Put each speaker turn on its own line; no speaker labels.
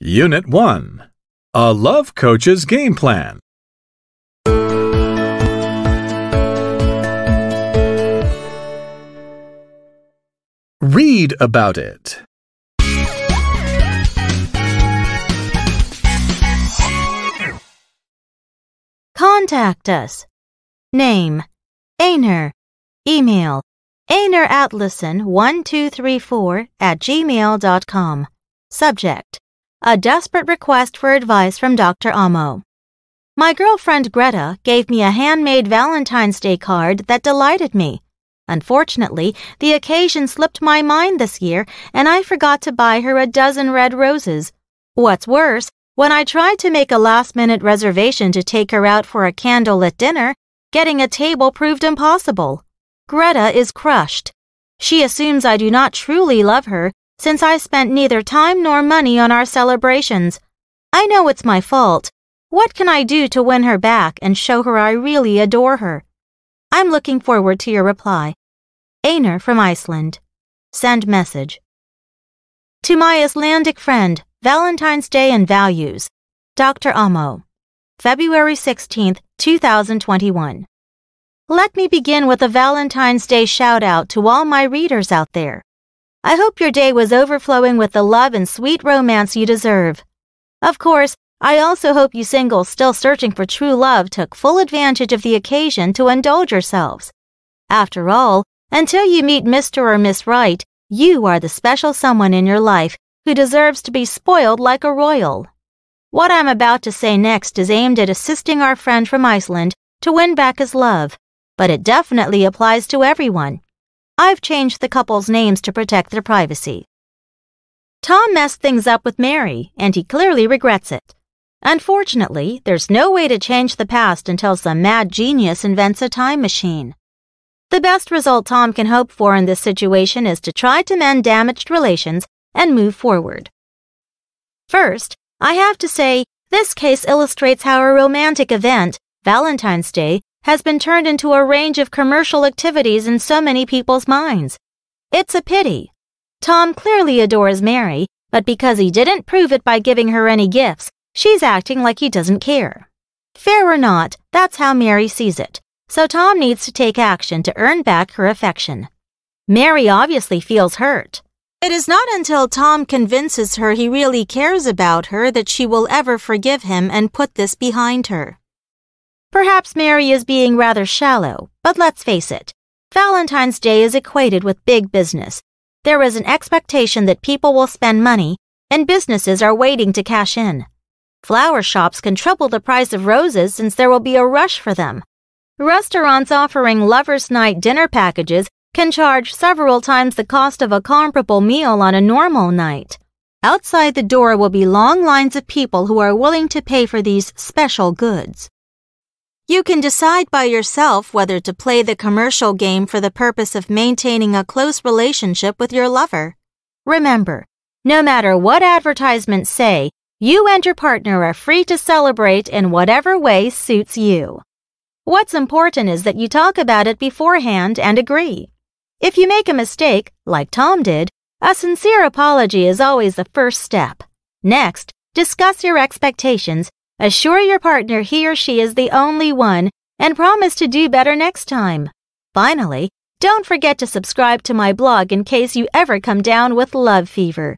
Unit 1 A Love Coach's Game Plan. Read about it. Contact us. Name Aner. Email Aner at listen1234 at gmail.com. Subject a desperate request for advice from Dr. Amo. My girlfriend Greta gave me a handmade Valentine's Day card that delighted me. Unfortunately, the occasion slipped my mind this year, and I forgot to buy her a dozen red roses. What's worse, when I tried to make a last minute reservation to take her out for a candlelit dinner, getting a table proved impossible. Greta is crushed. She assumes I do not truly love her since I spent neither time nor money on our celebrations. I know it's my fault. What can I do to win her back and show her I really adore her? I'm looking forward to your reply. Einar from Iceland. Send message. To my Icelandic friend, Valentine's Day and Values. Dr. Amo. February 16, 2021. Let me begin with a Valentine's Day shout out to all my readers out there. I hope your day was overflowing with the love and sweet romance you deserve. Of course, I also hope you singles still searching for true love took full advantage of the occasion to indulge yourselves. After all, until you meet Mr. or Miss Wright, you are the special someone in your life who deserves to be spoiled like a royal. What I'm about to say next is aimed at assisting our friend from Iceland to win back his love, but it definitely applies to everyone. I've changed the couple's names to protect their privacy. Tom messed things up with Mary, and he clearly regrets it. Unfortunately, there's no way to change the past until some mad genius invents a time machine. The best result Tom can hope for in this situation is to try to mend damaged relations and move forward. First, I have to say, this case illustrates how a romantic event, Valentine's Day, has been turned into a range of commercial activities in so many people's minds. It's a pity. Tom clearly adores Mary, but because he didn't prove it by giving her any gifts, she's acting like he doesn't care. Fair or not, that's how Mary sees it, so Tom needs to take action to earn back her affection. Mary obviously feels hurt. It is not until Tom convinces her he really cares about her that she will ever forgive him and put this behind her. Perhaps Mary is being rather shallow, but let's face it. Valentine's Day is equated with big business. There is an expectation that people will spend money, and businesses are waiting to cash in. Flower shops can triple the price of roses since there will be a rush for them. Restaurants offering Lover's Night dinner packages can charge several times the cost of a comparable meal on a normal night. Outside the door will be long lines of people who are willing to pay for these special goods. You can decide by yourself whether to play the commercial game for the purpose of maintaining a close relationship with your lover. Remember, no matter what advertisements say, you and your partner are free to celebrate in whatever way suits you. What's important is that you talk about it beforehand and agree. If you make a mistake, like Tom did, a sincere apology is always the first step. Next, discuss your expectations Assure your partner he or she is the only one and promise to do better next time. Finally, don't forget to subscribe to my blog in case you ever come down with love fever.